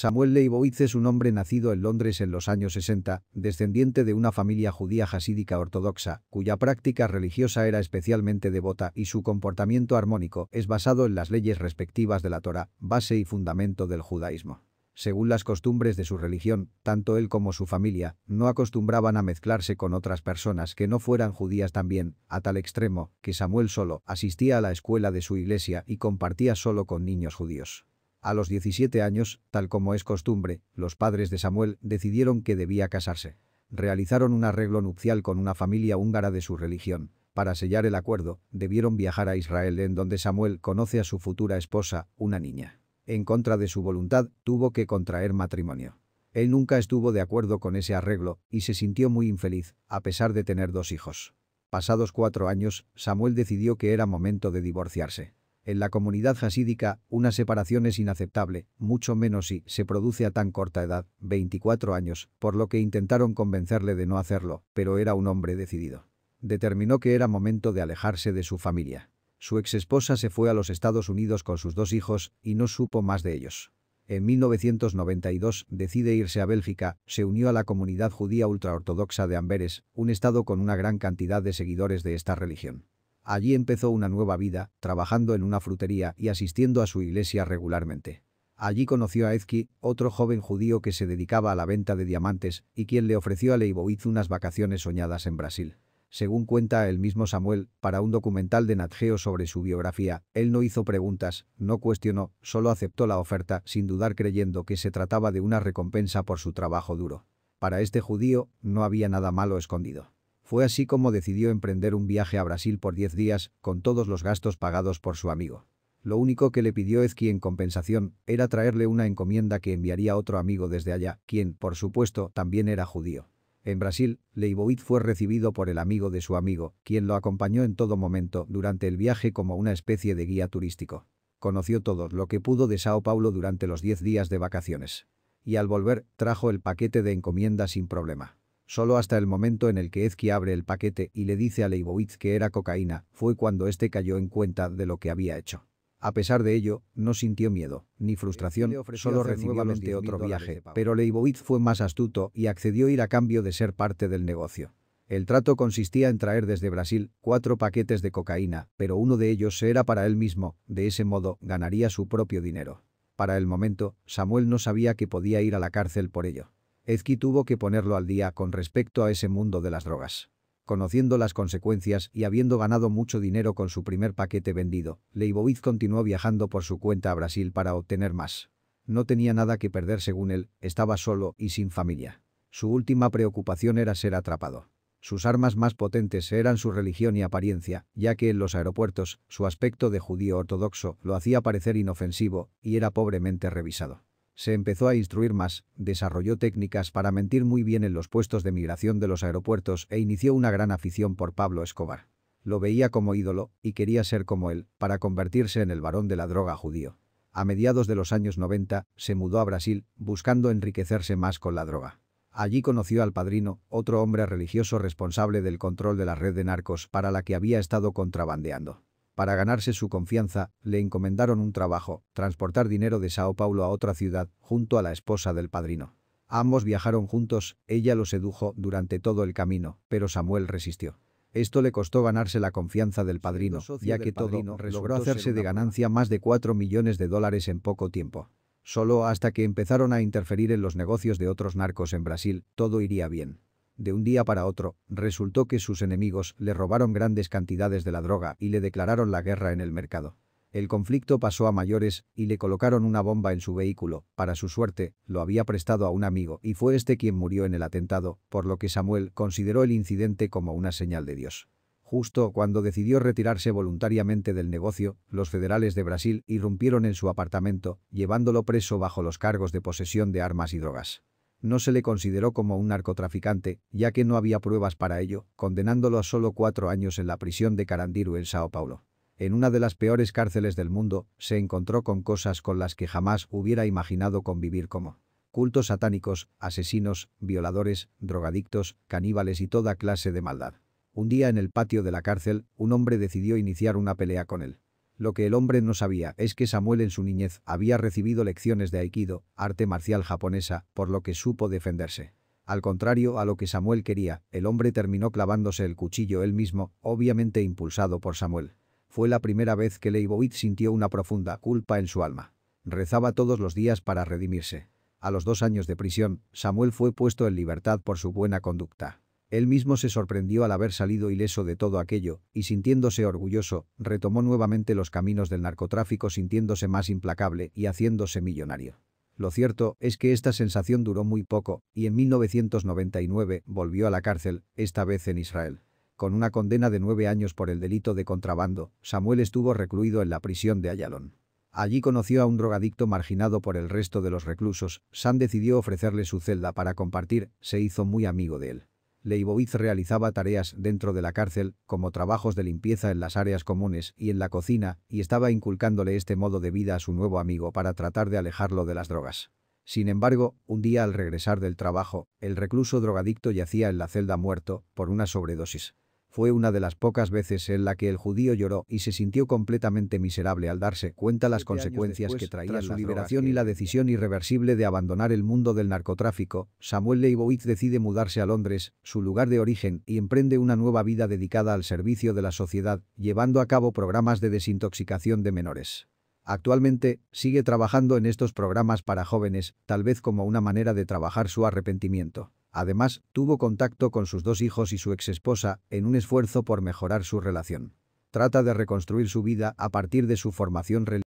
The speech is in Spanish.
Samuel Leibowitz es un hombre nacido en Londres en los años 60, descendiente de una familia judía jasídica ortodoxa, cuya práctica religiosa era especialmente devota y su comportamiento armónico es basado en las leyes respectivas de la Torah, base y fundamento del judaísmo. Según las costumbres de su religión, tanto él como su familia no acostumbraban a mezclarse con otras personas que no fueran judías también, a tal extremo que Samuel solo asistía a la escuela de su iglesia y compartía solo con niños judíos. A los 17 años, tal como es costumbre, los padres de Samuel decidieron que debía casarse. Realizaron un arreglo nupcial con una familia húngara de su religión. Para sellar el acuerdo, debieron viajar a Israel en donde Samuel conoce a su futura esposa, una niña. En contra de su voluntad, tuvo que contraer matrimonio. Él nunca estuvo de acuerdo con ese arreglo y se sintió muy infeliz, a pesar de tener dos hijos. Pasados cuatro años, Samuel decidió que era momento de divorciarse. En la comunidad jasídica, una separación es inaceptable, mucho menos si se produce a tan corta edad, 24 años, por lo que intentaron convencerle de no hacerlo, pero era un hombre decidido. Determinó que era momento de alejarse de su familia. Su exesposa se fue a los Estados Unidos con sus dos hijos y no supo más de ellos. En 1992 decide irse a Bélgica, se unió a la comunidad judía ultraortodoxa de Amberes, un estado con una gran cantidad de seguidores de esta religión. Allí empezó una nueva vida, trabajando en una frutería y asistiendo a su iglesia regularmente. Allí conoció a Ezki, otro joven judío que se dedicaba a la venta de diamantes y quien le ofreció a Leibowitz unas vacaciones soñadas en Brasil. Según cuenta el mismo Samuel, para un documental de Natgeo sobre su biografía, él no hizo preguntas, no cuestionó, solo aceptó la oferta sin dudar creyendo que se trataba de una recompensa por su trabajo duro. Para este judío, no había nada malo escondido. Fue así como decidió emprender un viaje a Brasil por 10 días, con todos los gastos pagados por su amigo. Lo único que le pidió Ezqui en compensación era traerle una encomienda que enviaría otro amigo desde allá, quien, por supuesto, también era judío. En Brasil, Leibowitz fue recibido por el amigo de su amigo, quien lo acompañó en todo momento durante el viaje como una especie de guía turístico. Conoció todo lo que pudo de Sao Paulo durante los 10 días de vacaciones. Y al volver, trajo el paquete de encomienda sin problema. Solo hasta el momento en el que Ezki abre el paquete y le dice a Leibowitz que era cocaína, fue cuando este cayó en cuenta de lo que había hecho. A pesar de ello, no sintió miedo, ni frustración, solo recibió este de otro viaje, pero Leibowitz fue más astuto y accedió a ir a cambio de ser parte del negocio. El trato consistía en traer desde Brasil cuatro paquetes de cocaína, pero uno de ellos era para él mismo, de ese modo ganaría su propio dinero. Para el momento, Samuel no sabía que podía ir a la cárcel por ello. Ezki tuvo que ponerlo al día con respecto a ese mundo de las drogas. Conociendo las consecuencias y habiendo ganado mucho dinero con su primer paquete vendido, Leibovitz continuó viajando por su cuenta a Brasil para obtener más. No tenía nada que perder según él, estaba solo y sin familia. Su última preocupación era ser atrapado. Sus armas más potentes eran su religión y apariencia, ya que en los aeropuertos, su aspecto de judío ortodoxo lo hacía parecer inofensivo y era pobremente revisado. Se empezó a instruir más, desarrolló técnicas para mentir muy bien en los puestos de migración de los aeropuertos e inició una gran afición por Pablo Escobar. Lo veía como ídolo y quería ser como él, para convertirse en el varón de la droga judío. A mediados de los años 90, se mudó a Brasil, buscando enriquecerse más con la droga. Allí conoció al padrino, otro hombre religioso responsable del control de la red de narcos para la que había estado contrabandeando. Para ganarse su confianza, le encomendaron un trabajo, transportar dinero de Sao Paulo a otra ciudad, junto a la esposa del padrino. Ambos viajaron juntos, ella lo sedujo durante todo el camino, pero Samuel resistió. Esto le costó ganarse la confianza del padrino, ya que todo logró hacerse de ganancia más de 4 millones de dólares en poco tiempo. Solo hasta que empezaron a interferir en los negocios de otros narcos en Brasil, todo iría bien. De un día para otro, resultó que sus enemigos le robaron grandes cantidades de la droga y le declararon la guerra en el mercado. El conflicto pasó a mayores y le colocaron una bomba en su vehículo. Para su suerte, lo había prestado a un amigo y fue este quien murió en el atentado, por lo que Samuel consideró el incidente como una señal de Dios. Justo cuando decidió retirarse voluntariamente del negocio, los federales de Brasil irrumpieron en su apartamento, llevándolo preso bajo los cargos de posesión de armas y drogas. No se le consideró como un narcotraficante, ya que no había pruebas para ello, condenándolo a solo cuatro años en la prisión de Carandiru en Sao Paulo. En una de las peores cárceles del mundo, se encontró con cosas con las que jamás hubiera imaginado convivir como cultos satánicos, asesinos, violadores, drogadictos, caníbales y toda clase de maldad. Un día en el patio de la cárcel, un hombre decidió iniciar una pelea con él. Lo que el hombre no sabía es que Samuel en su niñez había recibido lecciones de Aikido, arte marcial japonesa, por lo que supo defenderse. Al contrario a lo que Samuel quería, el hombre terminó clavándose el cuchillo él mismo, obviamente impulsado por Samuel. Fue la primera vez que Leibowitz sintió una profunda culpa en su alma. Rezaba todos los días para redimirse. A los dos años de prisión, Samuel fue puesto en libertad por su buena conducta. Él mismo se sorprendió al haber salido ileso de todo aquello, y sintiéndose orgulloso, retomó nuevamente los caminos del narcotráfico sintiéndose más implacable y haciéndose millonario. Lo cierto es que esta sensación duró muy poco, y en 1999 volvió a la cárcel, esta vez en Israel. Con una condena de nueve años por el delito de contrabando, Samuel estuvo recluido en la prisión de Ayalón. Allí conoció a un drogadicto marginado por el resto de los reclusos, Sam decidió ofrecerle su celda para compartir, se hizo muy amigo de él. Leibowitz realizaba tareas dentro de la cárcel, como trabajos de limpieza en las áreas comunes y en la cocina, y estaba inculcándole este modo de vida a su nuevo amigo para tratar de alejarlo de las drogas. Sin embargo, un día al regresar del trabajo, el recluso drogadicto yacía en la celda muerto por una sobredosis. Fue una de las pocas veces en la que el judío lloró y se sintió completamente miserable al darse cuenta las consecuencias que traía su liberación y la decisión irreversible de abandonar el mundo del narcotráfico. Samuel Leibowitz decide mudarse a Londres, su lugar de origen, y emprende una nueva vida dedicada al servicio de la sociedad, llevando a cabo programas de desintoxicación de menores. Actualmente, sigue trabajando en estos programas para jóvenes, tal vez como una manera de trabajar su arrepentimiento. Además, tuvo contacto con sus dos hijos y su exesposa en un esfuerzo por mejorar su relación. Trata de reconstruir su vida a partir de su formación religiosa.